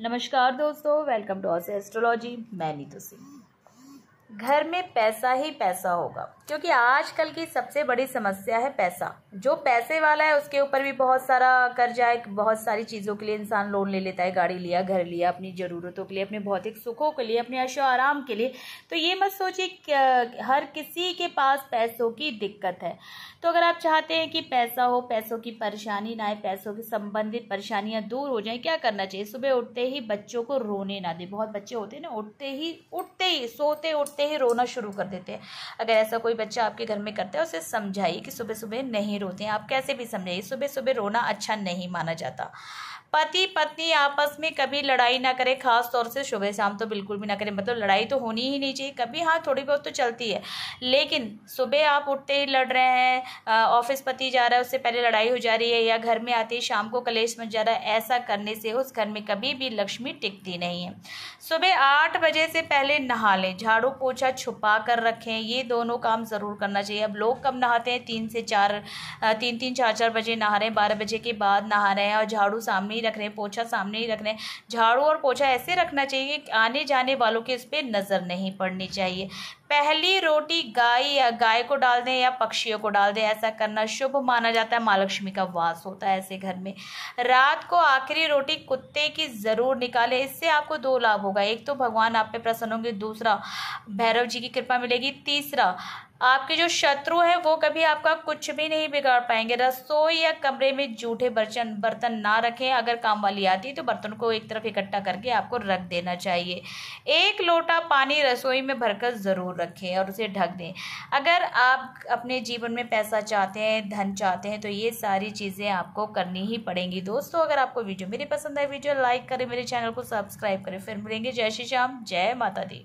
नमस्कार दोस्तों welcome to ऑस astrology मैं नीतू सिंह घर में पैसा ही पैसा होगा क्योंकि आजकल की सबसे बड़ी समस्या है पैसा जो पैसे वाला है उसके ऊपर भी बहुत सारा कर्जा है बहुत सारी चीज़ों के लिए इंसान लोन ले लेता है गाड़ी लिया घर लिया अपनी ज़रूरतों के लिए अपने भौतिक सुखों के लिए अपने अशो आराम के लिए तो ये मत सोचिए हर किसी के पास पैसों की दिक्कत है तो अगर आप चाहते हैं कि पैसा हो पैसों की परेशानी ना आए पैसों के संबंधित परेशानियाँ दूर हो जाएँ क्या करना चाहिए सुबह उठते ही बच्चों को रोने ना दें बहुत बच्चे होते हैं ना उठते ही उठते ही सोते उठते देखते ही रोना शुरू कर देते हैं अगर ऐसा कोई बच्चा आपके घर में करता है उसे समझाइए कि सुबह सुबह नहीं रोते हैं आप कैसे भी समझाइए सुबह सुबह रोना अच्छा नहीं माना जाता पति पत्नी आपस में कभी लड़ाई ना करें खास तौर से सुबह शाम तो बिल्कुल भी ना करें मतलब लड़ाई तो होनी ही नहीं चाहिए कभी हाँ थोड़ी बहुत तो चलती है लेकिन सुबह आप उठते ही लड़ रहे हैं ऑफिस पति जा रहा है उससे पहले लड़ाई हो जा रही है या घर में आती है शाम को कलेश मच जा रहा है ऐसा करने से उस घर में कभी भी लक्ष्मी टिकती नहीं है सुबह आठ बजे से पहले नहा लें झाड़ू पोछा छुपा कर रखें ये दोनों काम ज़रूर करना चाहिए अब लोग कब नहाते हैं तीन से चार तीन तीन चार चार बजे नहा रहे हैं बारह बजे के बाद नहा रहे हैं और झाड़ू सामने ही रख रहे हैं पोछा सामने ही रख रहे हैं झाड़ू और पोछा ऐसे रखना चाहिए कि आने जाने वालों के इस पर नज़र नहीं पड़नी चाहिए पहली रोटी गाय या गाय को डाल दें या पक्षियों को डाल दें ऐसा करना शुभ माना जाता है माँ लक्ष्मी का वास होता है ऐसे घर में रात को आखिरी रोटी कुत्ते की ज़रूर निकालें इससे आपको दो लाभ होगा एक तो भगवान आप पे प्रसन्न होंगे दूसरा भैरव जी की कृपा मिलेगी तीसरा आपके जो शत्रु हैं वो कभी आपका कुछ भी नहीं बिगाड़ पाएंगे रसोई या कमरे में जूठे बर्तन बर्तन ना रखें अगर काम वाली आती है तो बर्तन को एक तरफ इकट्ठा करके आपको रख देना चाहिए एक लोटा पानी रसोई में भरकर ज़रूर रखें और उसे ढक दें अगर आप अपने जीवन में पैसा चाहते हैं धन चाहते हैं तो ये सारी चीज़ें आपको करनी ही पड़ेंगी दोस्तों अगर आपको वीडियो मेरी पसंद आए वीडियो लाइक करें मेरे चैनल को सब्सक्राइब करें फिर मिलेंगे जय श्री श्याम जय माता दी